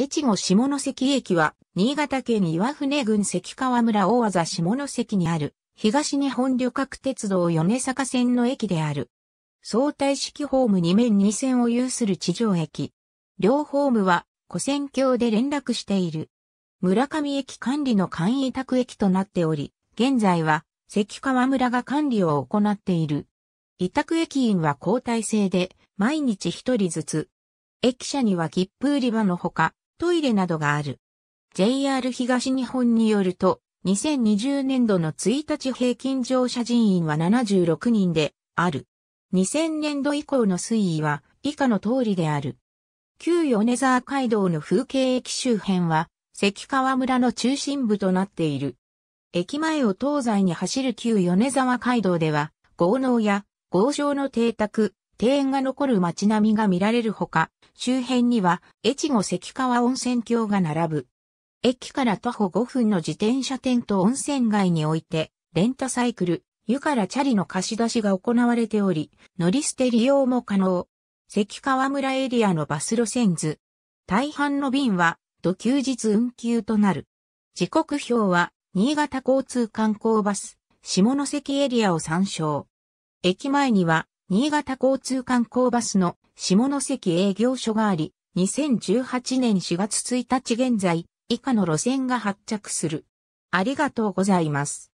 越後下関駅は、新潟県岩船郡関川村大技下関にある、東日本旅客鉄道米坂線の駅である。相対式ホーム2面2線を有する地上駅。両ホームは、古線橋で連絡している。村上駅管理の簡易宅駅となっており、現在は、関川村が管理を行っている。委託駅員は交代制で、毎日一人ずつ。駅舎には切符売り場のほか、トイレなどがある。JR 東日本によると、2020年度の1日平均乗車人員は76人である。2000年度以降の推移は以下の通りである。旧米沢街道の風景駅周辺は、関川村の中心部となっている。駅前を東西に走る旧米沢街道では、豪農や豪商の邸宅、庭園が残る街並みが見られるほか、周辺には越後関川温泉郷が並ぶ。駅から徒歩5分の自転車店と温泉街において、レンタサイクル、湯からチャリの貸し出しが行われており、乗り捨て利用も可能。関川村エリアのバス路線図。大半の便は、土休日運休となる。時刻表は、新潟交通観光バス、下関エリアを参照。駅前には、新潟交通観光バスの下関営業所があり、2018年4月1日現在、以下の路線が発着する。ありがとうございます。